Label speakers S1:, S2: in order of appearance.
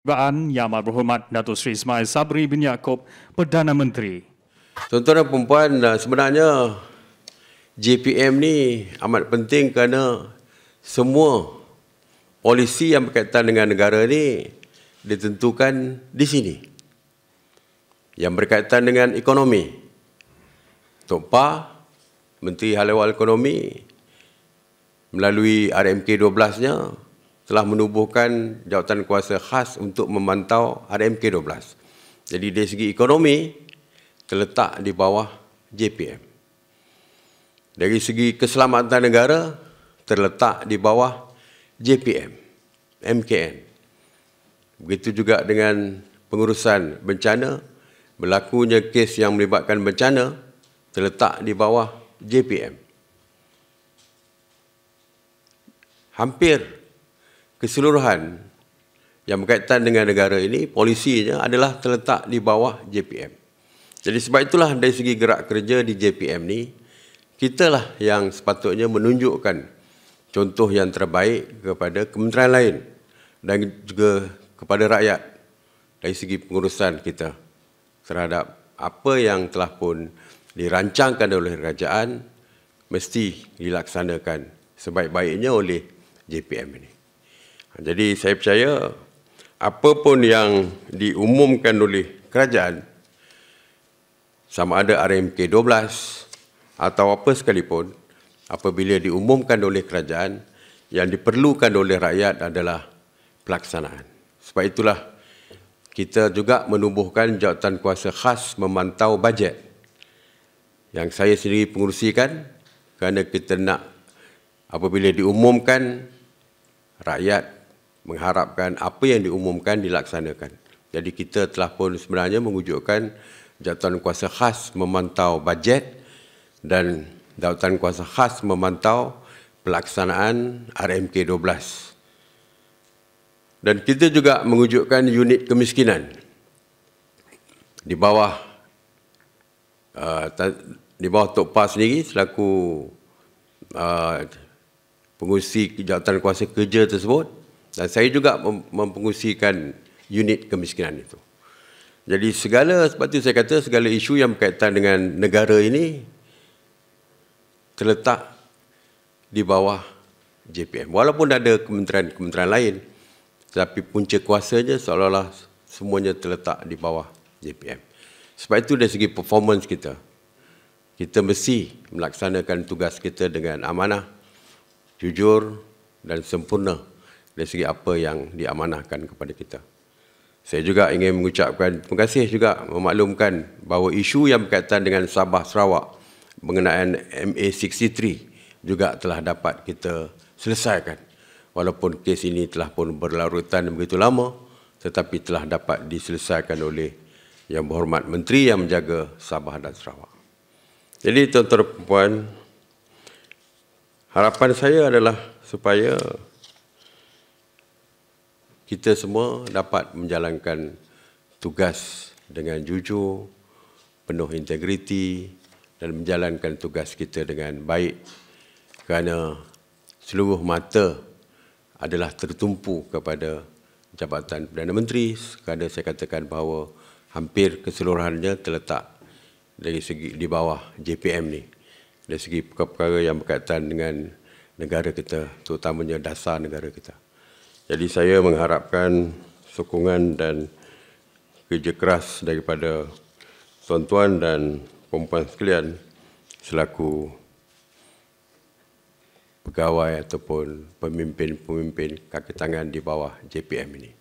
S1: Kebanggaan Yang Berhormat Dato' Sri Ismail Sabri bin Yaakob, Perdana Menteri. Tuan-tuan dan perempuan, sebenarnya JPM ni amat penting kerana semua polisi yang berkaitan dengan negara ni ditentukan di sini. Yang berkaitan dengan ekonomi. Tok Pa, Menteri Hal Ehwal Ekonomi melalui RMK 12-nya telah menubuhkan jawatan kuasa khas untuk memantau RMK 12. Jadi dari segi ekonomi terletak di bawah JPM. Dari segi keselamatan negara terletak di bawah JPM, MKN. Begitu juga dengan pengurusan bencana, berlakunya kes yang melibatkan bencana terletak di bawah JPM. Hampir keseluruhan yang berkaitan dengan negara ini, polisinya adalah terletak di bawah JPM. Jadi sebab itulah dari segi gerak kerja di JPM ni, kitalah yang sepatutnya menunjukkan contoh yang terbaik kepada kementerian lain dan juga kepada rakyat dari segi pengurusan kita terhadap apa yang telah pun dirancangkan oleh kerajaan mesti dilaksanakan sebaik-baiknya oleh JPM ini. Jadi saya percaya apa pun yang diumumkan oleh kerajaan sama ada RMK 12 atau apa sekalipun apabila diumumkan oleh kerajaan yang diperlukan oleh rakyat adalah pelaksanaan. Sebab itulah kita juga menubuhkan jawatan kuasa khas memantau bajet yang saya sendiri pengurusikan kerana kita nak apabila diumumkan rakyat mengharapkan apa yang diumumkan dilaksanakan. Jadi kita telah pun sebenarnya mengujukkan jawatan kuasa khas memantau bajet dan jawatan kuasa khas memantau pelaksanaan RMK 12. Dan kita juga mengujukkan unit kemiskinan di bawah uh, di bawah Tok Pa sendiri selaku uh, pengusi jawatan kuasa kerja tersebut dan saya juga mempengusikan unit kemiskinan itu. Jadi segala sebab itu saya kata segala isu yang berkaitan dengan negara ini terletak di bawah JPM. Walaupun ada kementerian-kementerian lain tetapi punca kuasanya seolah-olah semuanya terletak di bawah JPM. Sebab itu dari segi performance kita kita mesti melaksanakan tugas kita dengan amanah, jujur dan sempurna dari segi apa yang diamanahkan kepada kita. Saya juga ingin mengucapkan terima kasih juga memaklumkan bahawa isu yang berkaitan dengan Sabah Sarawak mengenai MA63 juga telah dapat kita selesaikan. Walaupun kes ini telah pun berlarutan begitu lama tetapi telah dapat diselesaikan oleh Yang Berhormat Menteri yang menjaga Sabah dan Sarawak. Jadi tuan-tuan puan, harapan saya adalah supaya kita semua dapat menjalankan tugas dengan jujur, penuh integriti dan menjalankan tugas kita dengan baik kerana seluruh mata adalah tertumpu kepada Jabatan Perdana Menteri kerana saya katakan bahawa hampir keseluruhannya terletak dari segi di bawah JPM ni dari segi perkara-perkara yang berkaitan dengan negara kita terutamanya dasar negara kita jadi saya mengharapkan sokongan dan kerja keras daripada tuan-tuan dan perempuan sekalian selaku pegawai ataupun pemimpin-pemimpin kaki tangan di bawah JPM ini.